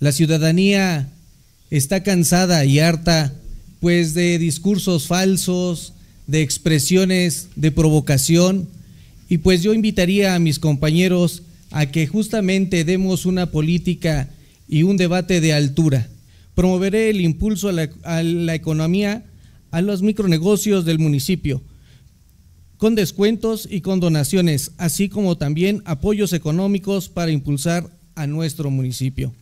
La ciudadanía está cansada y harta pues de discursos falsos, de expresiones de provocación y pues yo invitaría a mis compañeros a que justamente demos una política y un debate de altura. Promoveré el impulso a la, a la economía, a los micronegocios del municipio, con descuentos y con donaciones, así como también apoyos económicos para impulsar a nuestro municipio.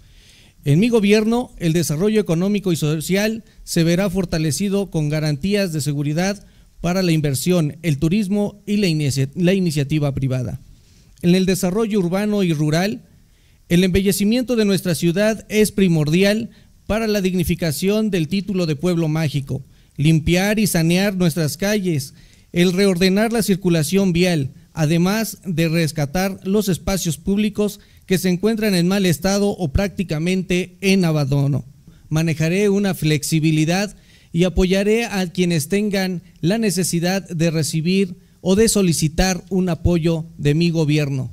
En mi gobierno, el desarrollo económico y social se verá fortalecido con garantías de seguridad para la inversión, el turismo y la, iniciativa privada. En el desarrollo urbano y rural, el embellecimiento de nuestra ciudad es primordial para la dignificación del título de pueblo mágico, limpiar y sanear nuestras calles, el reordenar la circulación vial, además de rescatar los espacios públicos que se encuentran en mal estado o prácticamente en abandono. Manejaré una flexibilidad y apoyaré a quienes tengan la necesidad de recibir o de solicitar un apoyo de mi gobierno.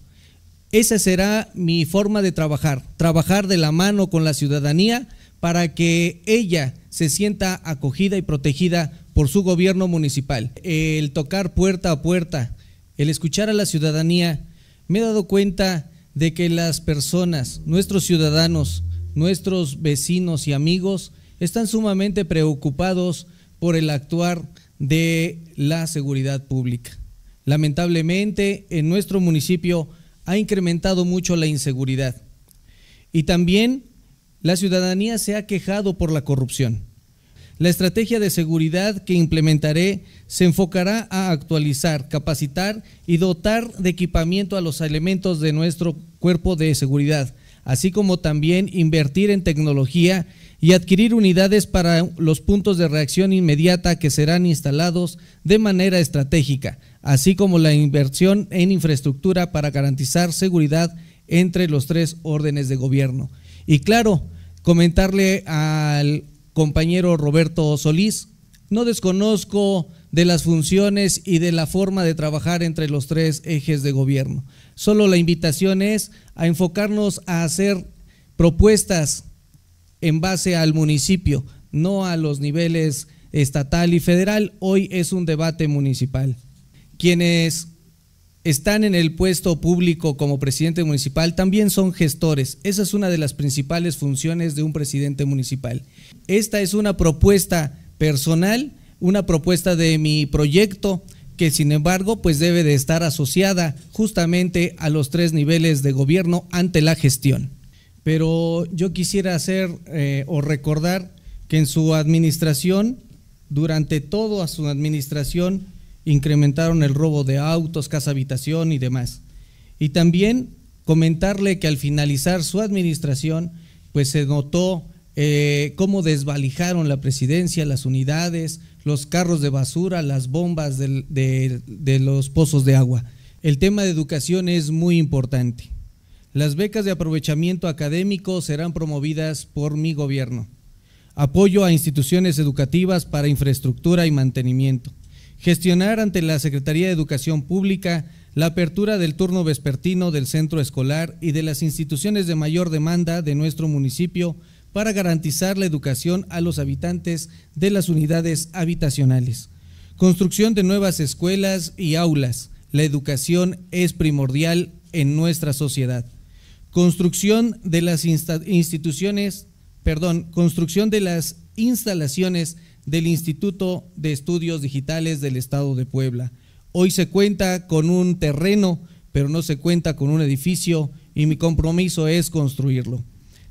Esa será mi forma de trabajar, trabajar de la mano con la ciudadanía para que ella se sienta acogida y protegida por su gobierno municipal. El tocar puerta a puerta, el escuchar a la ciudadanía, me he dado cuenta de que las personas, nuestros ciudadanos, nuestros vecinos y amigos están sumamente preocupados por el actuar de la seguridad pública. Lamentablemente, en nuestro municipio ha incrementado mucho la inseguridad y también la ciudadanía se ha quejado por la corrupción. La estrategia de seguridad que implementaré se enfocará a actualizar, capacitar y dotar de equipamiento a los elementos de nuestro cuerpo de seguridad, así como también invertir en tecnología y adquirir unidades para los puntos de reacción inmediata que serán instalados de manera estratégica, así como la inversión en infraestructura para garantizar seguridad entre los tres órdenes de gobierno. Y claro, comentarle al compañero Roberto Solís. No desconozco de las funciones y de la forma de trabajar entre los tres ejes de gobierno. Solo la invitación es a enfocarnos a hacer propuestas en base al municipio, no a los niveles estatal y federal. Hoy es un debate municipal. Quienes están en el puesto público como presidente municipal también son gestores. Esa es una de las principales funciones de un presidente municipal. Esta es una propuesta personal, una propuesta de mi proyecto que sin embargo pues debe de estar asociada justamente a los tres niveles de gobierno ante la gestión. Pero yo quisiera hacer eh, o recordar que en su administración, durante toda su administración, incrementaron el robo de autos, casa habitación y demás. Y también comentarle que al finalizar su administración, pues se notó eh, cómo desvalijaron la presidencia, las unidades, los carros de basura, las bombas de los pozos de agua. El tema de educación es muy importante. Las becas de aprovechamiento académico serán promovidas por mi gobierno. Apoyo a instituciones educativas para infraestructura y mantenimiento gestionar ante la Secretaría de Educación Pública la apertura del turno vespertino del centro escolar y de las instituciones de mayor demanda de nuestro municipio para garantizar la educación a los habitantes de las unidades habitacionales. Construcción de nuevas escuelas y aulas. La educación es primordial en nuestra sociedad. Construcción de las instituciones, perdón, construcción de las instalaciones del Instituto de Estudios Digitales del Estado de Puebla. Hoy se cuenta con un terreno, pero no se cuenta con un edificio y mi compromiso es construirlo.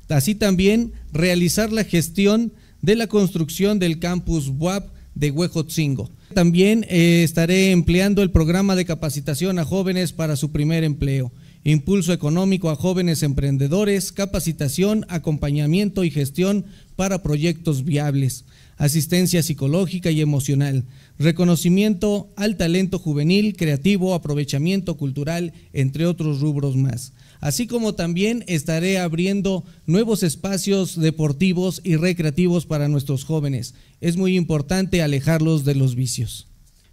Así también realizar la gestión de la construcción del campus WAP de Huejotzingo. También eh, estaré empleando el programa de capacitación a jóvenes para su primer empleo, impulso económico a jóvenes emprendedores, capacitación, acompañamiento y gestión para proyectos viables, asistencia psicológica y emocional, reconocimiento al talento juvenil, creativo, aprovechamiento cultural, entre otros rubros más. Así como también estaré abriendo nuevos espacios deportivos y recreativos para nuestros jóvenes. Es muy importante alejarlos de los vicios.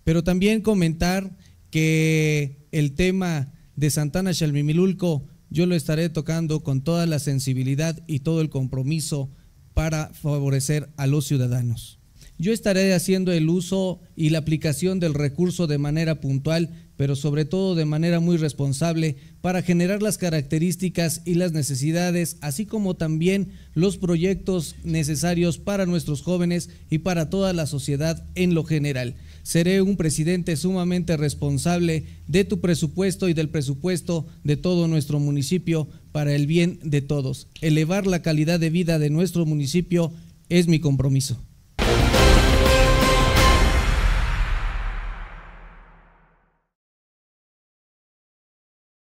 Pero también comentar que el tema de Santana Chalmimilulco yo lo estaré tocando con toda la sensibilidad y todo el compromiso para favorecer a los ciudadanos. Yo estaré haciendo el uso y la aplicación del recurso de manera puntual, pero sobre todo de manera muy responsable, para generar las características y las necesidades, así como también los proyectos necesarios para nuestros jóvenes y para toda la sociedad en lo general. Seré un presidente sumamente responsable de tu presupuesto y del presupuesto de todo nuestro municipio para el bien de todos. Elevar la calidad de vida de nuestro municipio es mi compromiso.